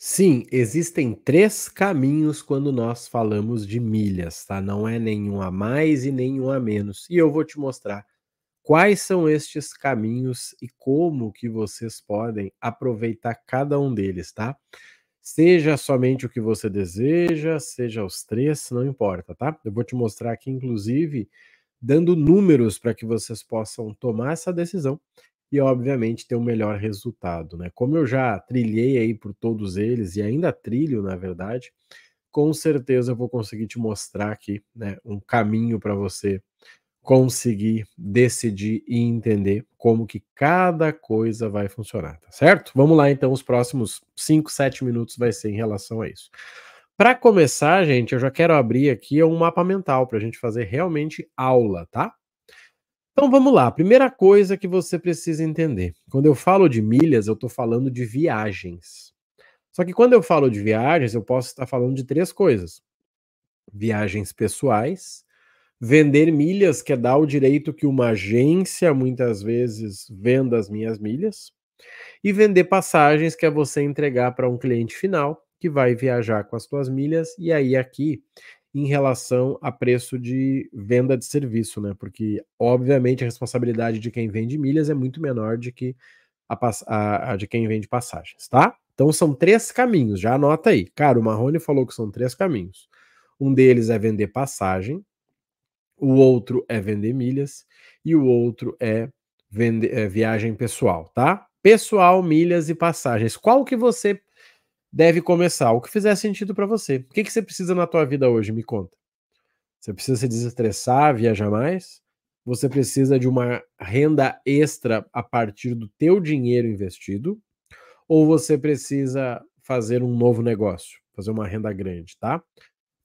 Sim, existem três caminhos quando nós falamos de milhas, tá? Não é nenhum a mais e nenhum a menos. E eu vou te mostrar quais são estes caminhos e como que vocês podem aproveitar cada um deles, tá? Seja somente o que você deseja, seja os três, não importa, tá? Eu vou te mostrar aqui, inclusive, dando números para que vocês possam tomar essa decisão e, obviamente, ter o um melhor resultado. Né? Como eu já trilhei aí por todos eles, e ainda trilho, na verdade, com certeza eu vou conseguir te mostrar aqui né, um caminho para você conseguir decidir e entender como que cada coisa vai funcionar, tá certo? Vamos lá, então, os próximos 5, 7 minutos vai ser em relação a isso. Para começar, gente, eu já quero abrir aqui um mapa mental para a gente fazer realmente aula, tá? Então vamos lá. Primeira coisa que você precisa entender: quando eu falo de milhas, eu estou falando de viagens. Só que quando eu falo de viagens, eu posso estar falando de três coisas: viagens pessoais, vender milhas, que é dar o direito que uma agência muitas vezes venda as minhas milhas, e vender passagens, que é você entregar para um cliente final que vai viajar com as suas milhas. E aí aqui em relação a preço de venda de serviço, né? Porque, obviamente, a responsabilidade de quem vende milhas é muito menor de que a, a, a de quem vende passagens, tá? Então são três caminhos, já anota aí. Cara, o Marrone falou que são três caminhos. Um deles é vender passagem, o outro é vender milhas e o outro é, vender, é viagem pessoal, tá? Pessoal, milhas e passagens. Qual que você deve começar, o que fizer sentido para você. O que, que você precisa na tua vida hoje? Me conta. Você precisa se desestressar, viajar mais? Você precisa de uma renda extra a partir do teu dinheiro investido? Ou você precisa fazer um novo negócio, fazer uma renda grande, tá?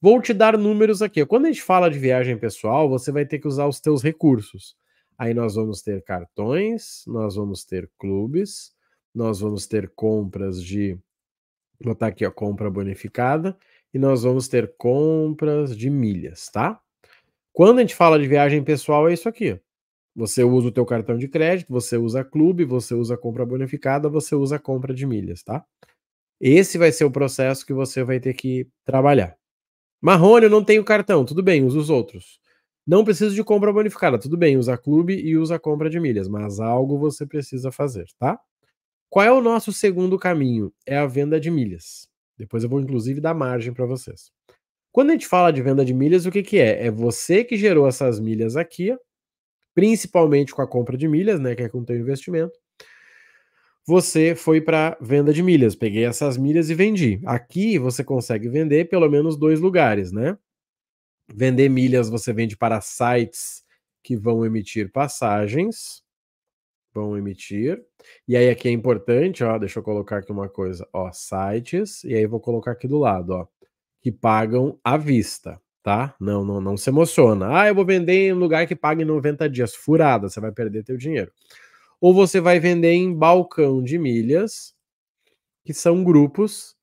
Vou te dar números aqui. Quando a gente fala de viagem pessoal, você vai ter que usar os teus recursos. Aí nós vamos ter cartões, nós vamos ter clubes, nós vamos ter compras de botar aqui, a compra bonificada, e nós vamos ter compras de milhas, tá? Quando a gente fala de viagem pessoal, é isso aqui. Você usa o teu cartão de crédito, você usa clube, você usa compra bonificada, você usa compra de milhas, tá? Esse vai ser o processo que você vai ter que trabalhar. Marrone, eu não tenho cartão. Tudo bem, usa os outros. Não preciso de compra bonificada. Tudo bem, usa clube e usa compra de milhas, mas algo você precisa fazer, tá? Qual é o nosso segundo caminho? É a venda de milhas. Depois eu vou, inclusive, dar margem para vocês. Quando a gente fala de venda de milhas, o que, que é? É você que gerou essas milhas aqui, principalmente com a compra de milhas, né? Que é com o teu investimento. Você foi para venda de milhas, peguei essas milhas e vendi. Aqui você consegue vender pelo menos dois lugares, né? Vender milhas você vende para sites que vão emitir passagens vão emitir. E aí aqui é importante, ó, deixa eu colocar aqui uma coisa, ó, sites, e aí vou colocar aqui do lado, ó, que pagam à vista, tá? Não, não, não se emociona. Ah, eu vou vender em um lugar que paga em 90 dias, furada, você vai perder teu dinheiro. Ou você vai vender em balcão de milhas, que são grupos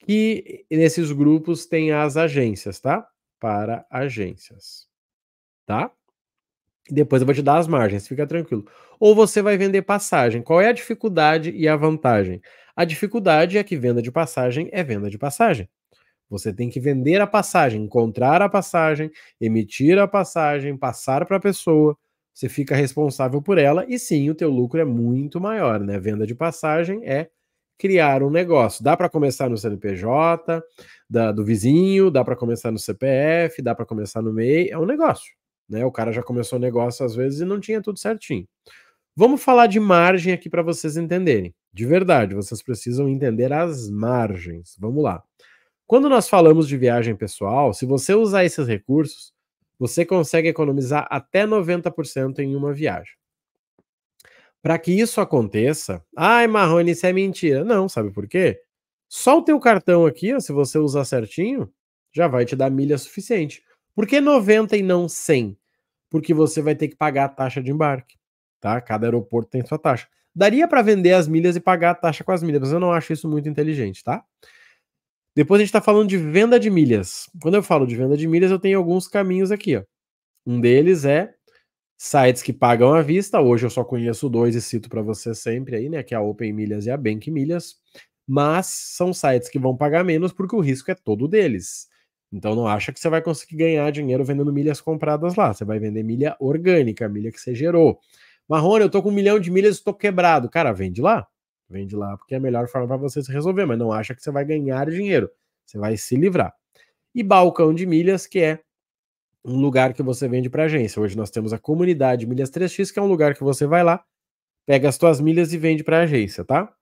que nesses grupos tem as agências, tá? Para agências, tá? E depois eu vou te dar as margens, fica tranquilo. Ou você vai vender passagem. Qual é a dificuldade e a vantagem? A dificuldade é que venda de passagem é venda de passagem. Você tem que vender a passagem, encontrar a passagem, emitir a passagem, passar para a pessoa. Você fica responsável por ela e sim, o teu lucro é muito maior, né? Venda de passagem é criar um negócio. Dá para começar no CNPJ, da, do vizinho, dá para começar no CPF, dá para começar no MEI, é um negócio. Né? O cara já começou o negócio às vezes e não tinha tudo certinho. Vamos falar de margem aqui para vocês entenderem. De verdade, vocês precisam entender as margens. Vamos lá. Quando nós falamos de viagem pessoal, se você usar esses recursos, você consegue economizar até 90% em uma viagem. Para que isso aconteça, ai Marrone, isso é mentira. Não, sabe por quê? Só o teu cartão aqui, ó, se você usar certinho, já vai te dar milha suficiente. Por que 90 e não 100? Porque você vai ter que pagar a taxa de embarque, tá? Cada aeroporto tem sua taxa. Daria para vender as milhas e pagar a taxa com as milhas, mas eu não acho isso muito inteligente, tá? Depois a gente está falando de venda de milhas. Quando eu falo de venda de milhas, eu tenho alguns caminhos aqui. Ó. Um deles é sites que pagam à vista. Hoje eu só conheço dois e cito para você sempre aí, né? Que é a Open Milhas e a Bank Milhas. Mas são sites que vão pagar menos porque o risco é todo deles. Então não acha que você vai conseguir ganhar dinheiro vendendo milhas compradas lá. Você vai vender milha orgânica, milha que você gerou. Marrone, eu tô com um milhão de milhas e tô quebrado. Cara, vende lá. Vende lá, porque é a melhor forma para você se resolver, mas não acha que você vai ganhar dinheiro. Você vai se livrar. E balcão de milhas, que é um lugar que você vende para agência. Hoje nós temos a comunidade Milhas 3x, que é um lugar que você vai lá, pega as suas milhas e vende para agência, tá?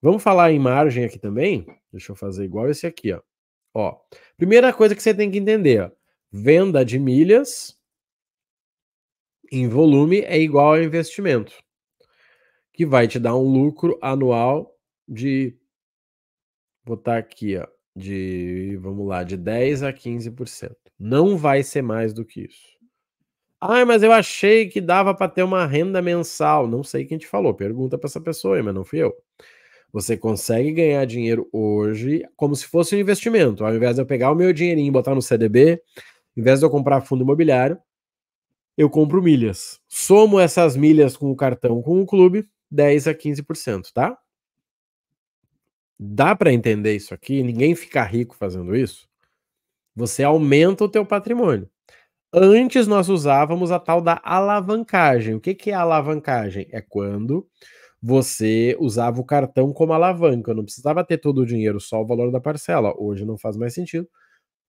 Vamos falar em margem aqui também? Deixa eu fazer igual esse aqui, ó. Ó, primeira coisa que você tem que entender: ó, venda de milhas em volume é igual a investimento, que vai te dar um lucro anual de. Vou botar aqui, ó, de. Vamos lá, de 10 a 15%. Não vai ser mais do que isso. Ah, mas eu achei que dava para ter uma renda mensal. Não sei quem te falou. Pergunta para essa pessoa aí, mas não fui eu. Você consegue ganhar dinheiro hoje como se fosse um investimento. Ao invés de eu pegar o meu dinheirinho e botar no CDB, ao invés de eu comprar fundo imobiliário, eu compro milhas. Somo essas milhas com o cartão com o clube, 10 a 15%, tá? Dá para entender isso aqui? Ninguém fica rico fazendo isso. Você aumenta o teu patrimônio. Antes nós usávamos a tal da alavancagem. O que, que é alavancagem? É quando você usava o cartão como alavanca, não precisava ter todo o dinheiro, só o valor da parcela. Hoje não faz mais sentido,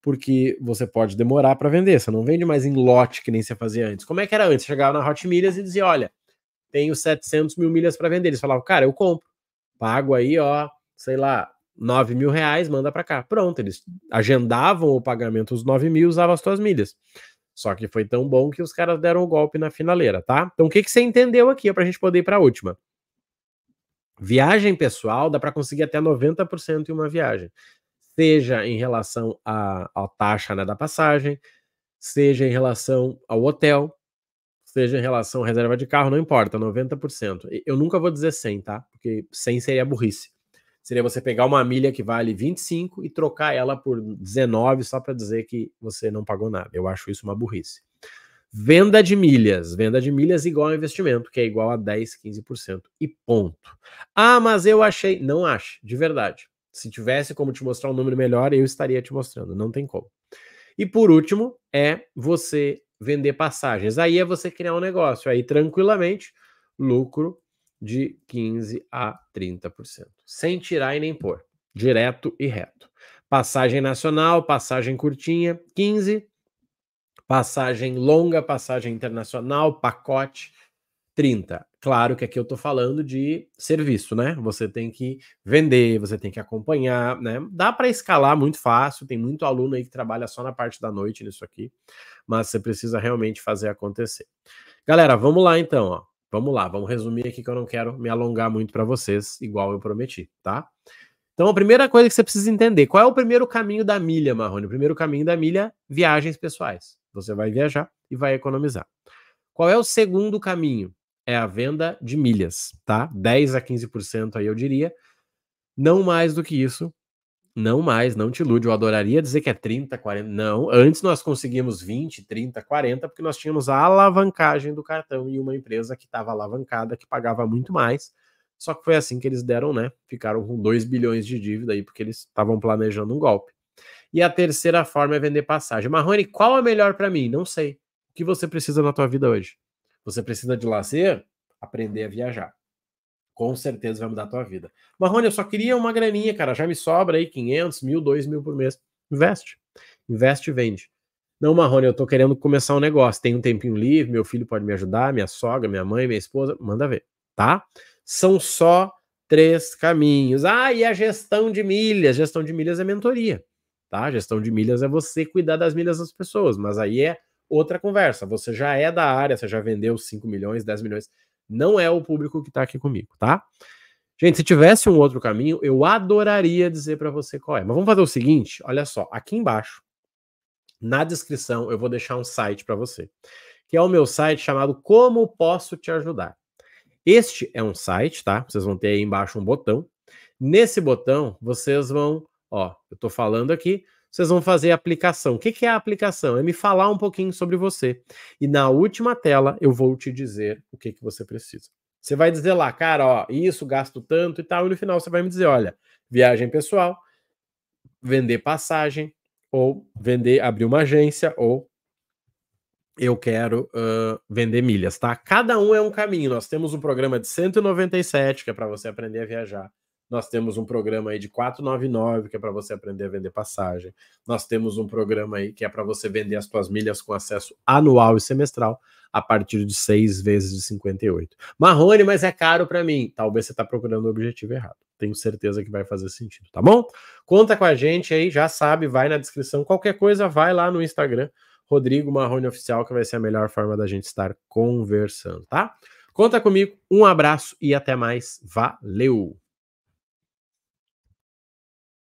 porque você pode demorar para vender, você não vende mais em lote que nem você fazia antes. Como é que era antes? Chegava na Hot Milhas e dizia: olha, tenho 700 mil milhas para vender. Eles falavam: cara, eu compro, pago aí, ó, sei lá, 9 mil reais, manda para cá. Pronto, eles agendavam o pagamento, os 9 mil usavam as tuas milhas. Só que foi tão bom que os caras deram o um golpe na finaleira, tá? Então o que, que você entendeu aqui para a gente poder ir para a última? Viagem pessoal dá para conseguir até 90% em uma viagem, seja em relação à, taxa né, da passagem, seja em relação ao hotel, seja em relação à reserva de carro, não importa, 90%. Eu nunca vou dizer 100, tá? Porque 100 seria burrice. Seria você pegar uma milha que vale 25 e trocar ela por 19 só para dizer que você não pagou nada. Eu acho isso uma burrice. Venda de milhas. Venda de milhas igual a investimento, que é igual a 10, 15% e ponto. Ah, mas eu achei. Não acho, de verdade. Se tivesse como te mostrar um número melhor, eu estaria te mostrando. Não tem como. E por último, é você vender passagens. Aí é você criar um negócio. Aí, tranquilamente, lucro de 15% a 30%. Sem tirar e nem pôr. Direto e reto. Passagem nacional, passagem curtinha, 15% passagem longa, passagem internacional, pacote, 30. Claro que aqui eu estou falando de serviço, né? Você tem que vender, você tem que acompanhar, né? Dá para escalar muito fácil, tem muito aluno aí que trabalha só na parte da noite nisso aqui, mas você precisa realmente fazer acontecer. Galera, vamos lá então, ó. Vamos lá, vamos resumir aqui que eu não quero me alongar muito para vocês, igual eu prometi, tá? Então, a primeira coisa que você precisa entender, qual é o primeiro caminho da milha, Marrone? O primeiro caminho da milha, viagens pessoais. Você vai viajar e vai economizar. Qual é o segundo caminho? É a venda de milhas, tá? 10 a 15% aí eu diria. Não mais do que isso. Não mais, não te ilude. Eu adoraria dizer que é 30, 40. Não, antes nós conseguimos 20, 30, 40, porque nós tínhamos a alavancagem do cartão e uma empresa que estava alavancada, que pagava muito mais. Só que foi assim que eles deram, né? Ficaram com 2 bilhões de dívida aí, porque eles estavam planejando um golpe. E a terceira forma é vender passagem. Marrone, qual é melhor para mim? Não sei. O que você precisa na tua vida hoje? Você precisa de lazer? Aprender a viajar. Com certeza vai mudar a tua vida. Marrone, eu só queria uma graninha, cara. Já me sobra aí 500, mil, dois mil por mês. Investe. Investe e vende. Não, Marrone, eu tô querendo começar um negócio. Tem um tempinho livre, meu filho pode me ajudar, minha sogra, minha mãe, minha esposa. Manda ver, tá? São só três caminhos. Ah, e a gestão de milhas? Gestão de milhas é mentoria. Tá? Gestão de milhas é você cuidar das milhas das pessoas, mas aí é outra conversa. Você já é da área, você já vendeu 5 milhões, 10 milhões. Não é o público que está aqui comigo, tá? Gente, se tivesse um outro caminho, eu adoraria dizer para você qual é. Mas vamos fazer o seguinte, olha só, aqui embaixo, na descrição, eu vou deixar um site para você, que é o meu site chamado Como Posso Te Ajudar. Este é um site, tá? Vocês vão ter aí embaixo um botão. Nesse botão, vocês vão Ó, eu estou falando aqui, vocês vão fazer a aplicação. O que, que é a aplicação? É me falar um pouquinho sobre você. E na última tela eu vou te dizer o que, que você precisa. Você vai dizer lá, cara, ó, isso, gasto tanto e tal, e no final você vai me dizer, olha, viagem pessoal, vender passagem, ou vender, abrir uma agência, ou eu quero uh, vender milhas, tá? Cada um é um caminho. Nós temos um programa de 197, que é para você aprender a viajar. Nós temos um programa aí de 499 que é para você aprender a vender passagem. Nós temos um programa aí que é para você vender as suas milhas com acesso anual e semestral a partir de seis vezes de 58. Marrone, mas é caro para mim. Talvez você está procurando o objetivo errado. Tenho certeza que vai fazer sentido, tá bom? Conta com a gente aí, já sabe, vai na descrição. Qualquer coisa, vai lá no Instagram, Rodrigo Marrone Oficial, que vai ser a melhor forma da gente estar conversando, tá? Conta comigo, um abraço e até mais. Valeu!